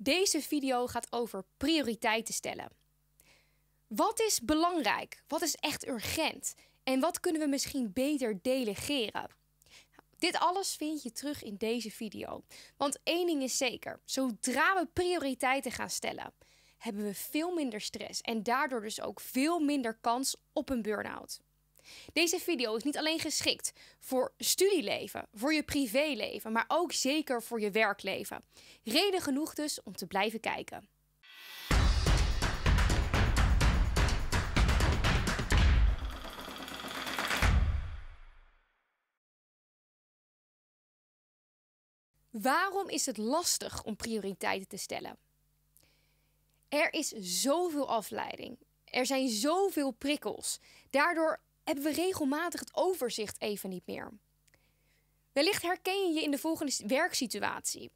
Deze video gaat over prioriteiten stellen. Wat is belangrijk? Wat is echt urgent? En wat kunnen we misschien beter delegeren? Dit alles vind je terug in deze video. Want één ding is zeker: zodra we prioriteiten gaan stellen, hebben we veel minder stress en daardoor dus ook veel minder kans op een burn-out. Deze video is niet alleen geschikt voor studieleven, voor je privéleven, maar ook zeker voor je werkleven. Reden genoeg dus om te blijven kijken. Waarom is het lastig om prioriteiten te stellen? Er is zoveel afleiding. Er zijn zoveel prikkels. Daardoor hebben we regelmatig het overzicht even niet meer. Wellicht herken je je in de volgende werksituatie.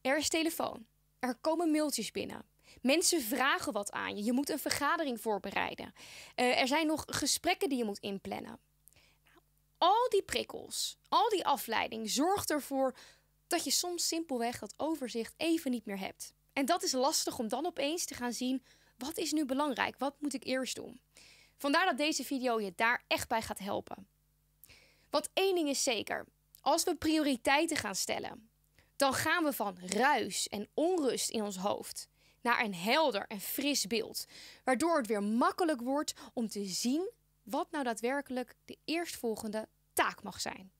Er is telefoon. Er komen mailtjes binnen. Mensen vragen wat aan je. Je moet een vergadering voorbereiden. Eh, er zijn nog gesprekken die je moet inplannen. Nou, al die prikkels, al die afleiding zorgt ervoor dat je soms simpelweg dat overzicht even niet meer hebt. En dat is lastig om dan opeens te gaan zien: wat is nu belangrijk? Wat moet ik eerst doen? Vandaar dat deze video je daar echt bij gaat helpen. Want één ding is zeker: als we prioriteiten gaan stellen, dan gaan we van ruis en onrust in ons hoofd naar een helder en fris beeld, waardoor het weer makkelijk wordt om te zien wat nou daadwerkelijk de eerstvolgende taak mag zijn.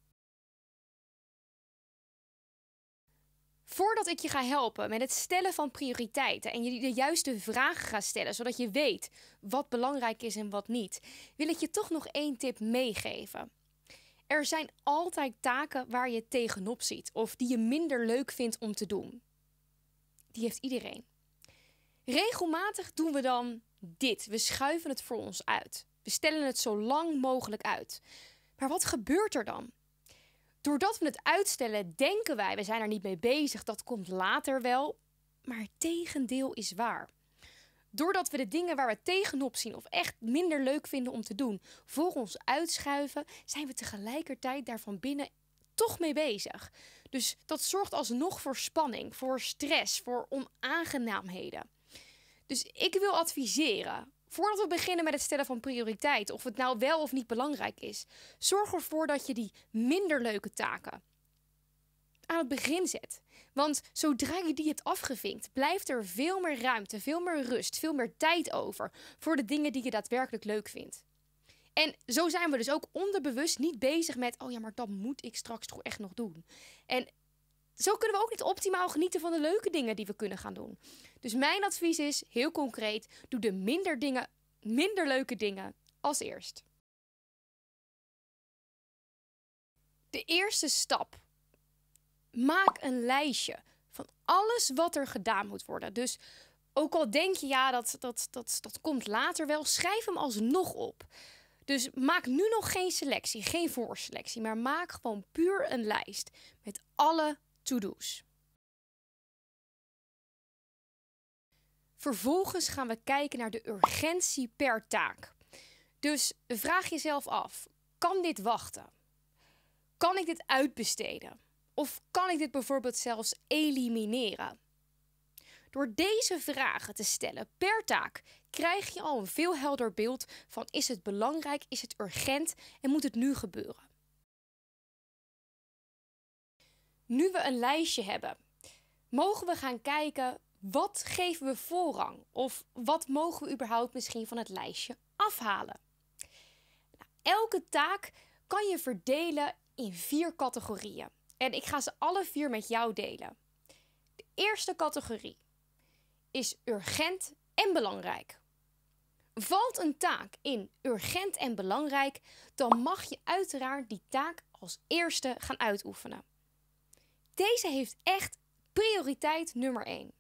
Voordat ik je ga helpen met het stellen van prioriteiten en je de juiste vragen ga stellen, zodat je weet wat belangrijk is en wat niet, wil ik je toch nog één tip meegeven. Er zijn altijd taken waar je tegenop ziet of die je minder leuk vindt om te doen. Die heeft iedereen. Regelmatig doen we dan dit. We schuiven het voor ons uit. We stellen het zo lang mogelijk uit. Maar wat gebeurt er dan? Doordat we het uitstellen, denken wij, we zijn er niet mee bezig, dat komt later wel. Maar het tegendeel is waar. Doordat we de dingen waar we tegenop zien of echt minder leuk vinden om te doen, voor ons uitschuiven, zijn we tegelijkertijd daar van binnen toch mee bezig. Dus dat zorgt alsnog voor spanning, voor stress, voor onaangenaamheden. Dus ik wil adviseren Voordat we beginnen met het stellen van prioriteit, of het nou wel of niet belangrijk is, zorg ervoor dat je die minder leuke taken aan het begin zet. Want zodra je die hebt afgevinkt, blijft er veel meer ruimte, veel meer rust, veel meer tijd over voor de dingen die je daadwerkelijk leuk vindt. En zo zijn we dus ook onderbewust niet bezig met, oh ja, maar dat moet ik straks toch echt nog doen. En zo kunnen we ook niet optimaal genieten van de leuke dingen die we kunnen gaan doen. Dus mijn advies is heel concreet: doe de minder dingen, minder leuke dingen als eerst. De eerste stap. Maak een lijstje van alles wat er gedaan moet worden. Dus ook al denk je, ja, dat, dat, dat, dat komt later wel, schrijf hem alsnog op. Dus maak nu nog geen selectie, geen voorselectie, maar maak gewoon puur een lijst met alle to-do's. Vervolgens gaan we kijken naar de urgentie per taak. Dus vraag jezelf af: kan dit wachten? Kan ik dit uitbesteden? Of kan ik dit bijvoorbeeld zelfs elimineren? Door deze vragen te stellen per taak krijg je al een veel helder beeld van is het belangrijk, is het urgent en moet het nu gebeuren. Nu we een lijstje hebben, mogen we gaan kijken wat geven we voorrang of wat mogen we überhaupt misschien van het lijstje afhalen. Nou, elke taak kan je verdelen in vier categorieën en ik ga ze alle vier met jou delen. De eerste categorie is urgent en belangrijk. Valt een taak in urgent en belangrijk, dan mag je uiteraard die taak als eerste gaan uitoefenen. Deze heeft echt prioriteit nummer 1.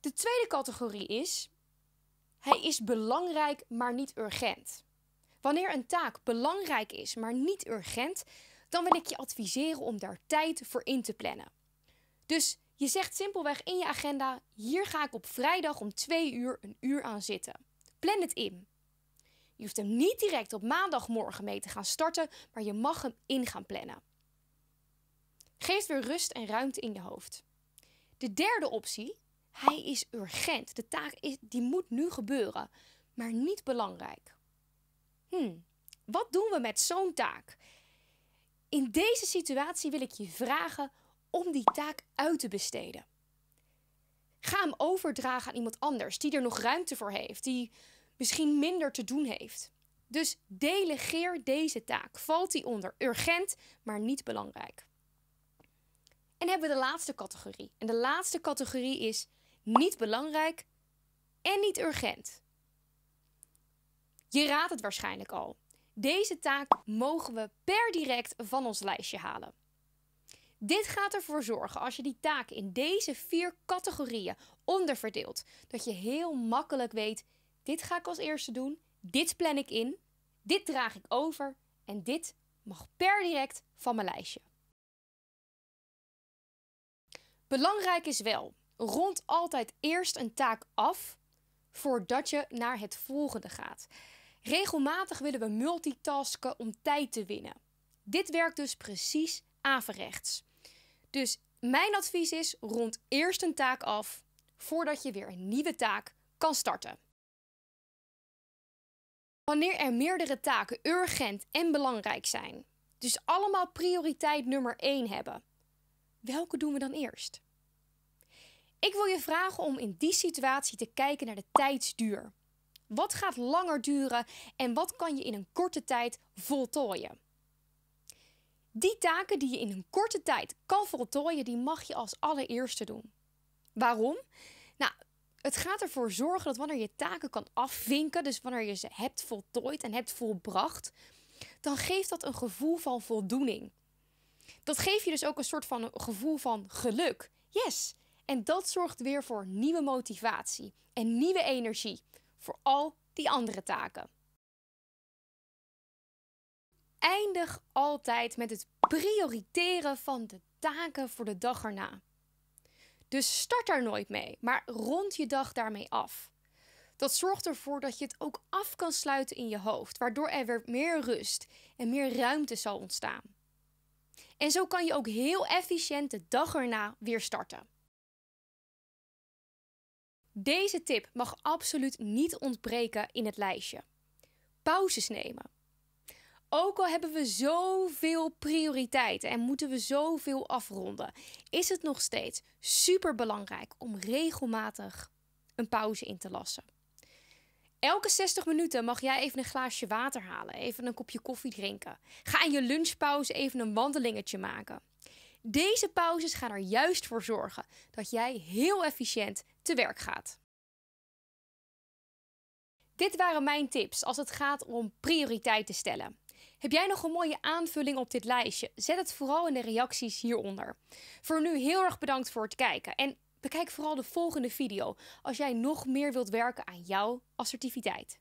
De tweede categorie is: hij is belangrijk, maar niet urgent. Wanneer een taak belangrijk is, maar niet urgent, dan wil ik je adviseren om daar tijd voor in te plannen. Dus je zegt simpelweg in je agenda: hier ga ik op vrijdag om twee uur een uur aan zitten. Plan het in. Je hoeft hem niet direct op maandagmorgen mee te gaan starten, maar je mag hem in gaan plannen. Geef weer rust en ruimte in je hoofd. De derde optie, hij is urgent. De taak is, die moet nu gebeuren, maar niet belangrijk. Hmm, wat doen we met zo'n taak? In deze situatie wil ik je vragen om die taak uit te besteden. Ga hem overdragen aan iemand anders die er nog ruimte voor heeft, die misschien minder te doen heeft. Dus delegeer deze taak. Valt die onder urgent, maar niet belangrijk. En hebben we de laatste categorie. En de laatste categorie is niet belangrijk en niet urgent. Je raadt het waarschijnlijk al. Deze taak mogen we per direct van ons lijstje halen. Dit gaat ervoor zorgen, als je die taak in deze vier categorieën onderverdeelt, dat je heel makkelijk weet: dit ga ik als eerste doen, dit plan ik in, dit draag ik over en dit mag per direct van mijn lijstje. Belangrijk is wel, rond altijd eerst een taak af voordat je naar het volgende gaat. Regelmatig willen we multitasken om tijd te winnen. Dit werkt dus precies averechts. Dus mijn advies is: rond eerst een taak af voordat je weer een nieuwe taak kan starten. Wanneer er meerdere taken urgent en belangrijk zijn, dus allemaal prioriteit nummer 1 hebben, welke doen we dan eerst? Ik wil je vragen om in die situatie te kijken naar de tijdsduur. Wat gaat langer duren en wat kan je in een korte tijd voltooien? Die taken die je in een korte tijd kan voltooien, die mag je als allereerste doen. Waarom? Nou, het gaat ervoor zorgen dat wanneer je taken kan afvinken, dus wanneer je ze hebt voltooid en hebt volbracht, dan geeft dat een gevoel van voldoening. Dat geeft je dus ook een soort van gevoel van geluk. Yes! En dat zorgt weer voor nieuwe motivatie en nieuwe energie voor al die andere taken. Eindig altijd met het prioriteren van de taken voor de dag erna. Dus start daar nooit mee, maar rond je dag daarmee af. Dat zorgt ervoor dat je het ook af kan sluiten in je hoofd, waardoor er weer meer rust en meer ruimte zal ontstaan. En zo kan je ook heel efficiënt de dag erna weer starten. Deze tip mag absoluut niet ontbreken in het lijstje. Pauzes nemen. Ook al hebben we zoveel prioriteiten en moeten we zoveel afronden, is het nog steeds super belangrijk om regelmatig een pauze in te lassen. Elke 60 minuten mag jij even een glaasje water halen, even een kopje koffie drinken. Ga in je lunchpauze even een wandelingetje maken. Deze pauzes gaan er juist voor zorgen dat jij heel efficiënt te werk gaat. Dit waren mijn tips als het gaat om prioriteiten stellen. Heb jij nog een mooie aanvulling op dit lijstje? Zet het vooral in de reacties hieronder. Voor nu heel erg bedankt voor het kijken en Bekijk vooral de volgende video als jij nog meer wilt werken aan jouw assertiviteit.